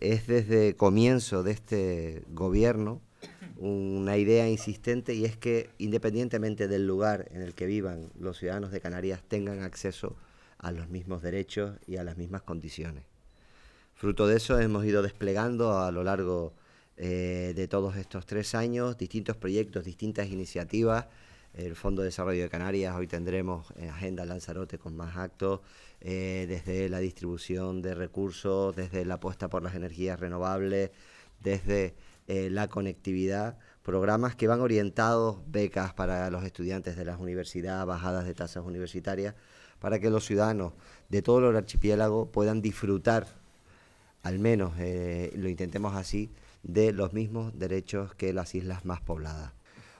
Es desde comienzo de este gobierno una idea insistente y es que independientemente del lugar en el que vivan, los ciudadanos de Canarias tengan acceso a los mismos derechos y a las mismas condiciones. Fruto de eso hemos ido desplegando a lo largo eh, de todos estos tres años distintos proyectos, distintas iniciativas el Fondo de Desarrollo de Canarias. Hoy tendremos en eh, Agenda Lanzarote con más actos, eh, desde la distribución de recursos, desde la apuesta por las energías renovables, desde eh, la conectividad, programas que van orientados, becas para los estudiantes de las universidades, bajadas de tasas universitarias, para que los ciudadanos de todo el archipiélago puedan disfrutar, al menos lo intentemos así, de los mismos derechos que las islas más pobladas.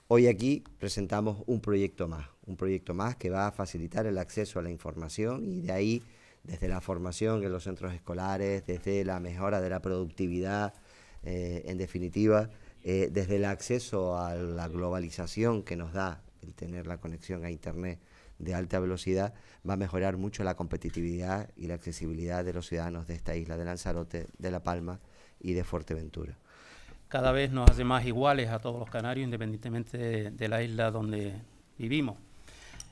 Hoy aquí presentamos un proyecto más, un proyecto más que va a facilitar el acceso a la información y de ahí, desde la formación en los centros escolares, desde la mejora de la productividad, eh, en definitiva, eh, desde el acceso a la globalización que nos da el tener la conexión a Internet de alta velocidad, va a mejorar mucho la competitividad y la accesibilidad de los ciudadanos de esta isla de Lanzarote, de La Palma y de Fuerteventura cada vez nos hace más iguales a todos los canarios, independientemente de, la isla donde vivimos.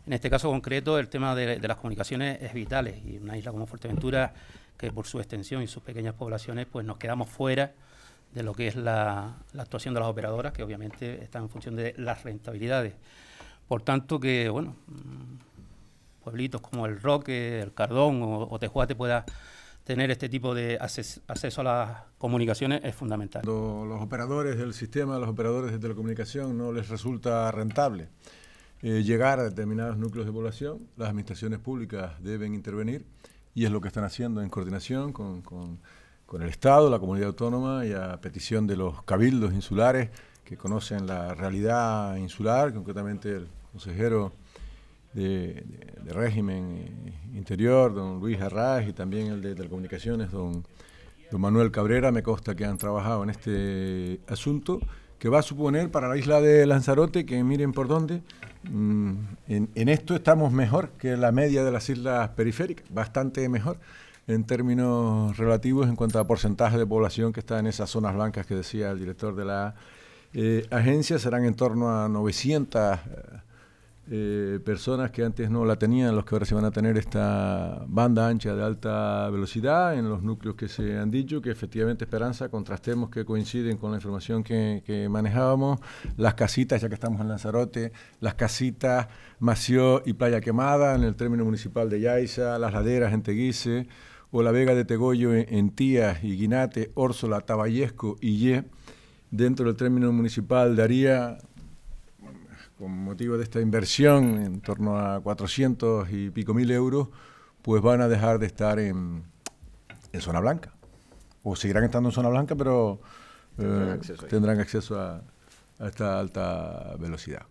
En este caso concreto, el tema de, las comunicaciones es vital y una isla como Fuerteventura, que por su extensión y sus pequeñas poblaciones, pues nos quedamos fuera de lo que es la, actuación de las operadoras, que obviamente están en función de las rentabilidades. Por tanto, que, bueno, mm, pueblitos como el Roque, el Cardón o, Tejuate pueda tener este tipo de acceso, a las comunicaciones es fundamental. los operadores del sistema, los operadores de telecomunicación, no les resulta rentable eh, llegar a determinados núcleos de población, las administraciones públicas deben intervenir y es lo que están haciendo en coordinación con el Estado, la comunidad autónoma y a petición de los cabildos insulares que conocen la realidad insular, concretamente el consejero de, régimen eh, interior, don Luis Arraz, y también el de telecomunicaciones, don, don Manuel Cabrera, me consta que han trabajado en este asunto que va a suponer para la isla de Lanzarote, que miren por dónde, mm, en, esto estamos mejor que la media de las islas periféricas, bastante mejor en términos relativos en cuanto a porcentaje de población que está en esas zonas blancas que decía el director de la eh, agencia, serán en torno a 900 eh, personas que antes no la tenían, los que ahora se van a tener esta banda ancha de alta velocidad en los núcleos que se han dicho, que efectivamente Esperanza, contrastemos que coinciden con la información que, manejábamos, las casitas, ya que estamos en Lanzarote, las casitas Mació y Playa Quemada en el término municipal de Yaiza, las laderas en Teguise, o la Vega de Tegoyo en, Tías Tías, Guinate, Órsola, Taballesco y Ye, dentro del término municipal de Aría, con motivo de esta inversión en torno a 400 y pico mil euros, pues van a dejar de estar en, zona blanca. O seguirán estando en zona blanca, pero eh, tendrán acceso, a esta alta velocidad.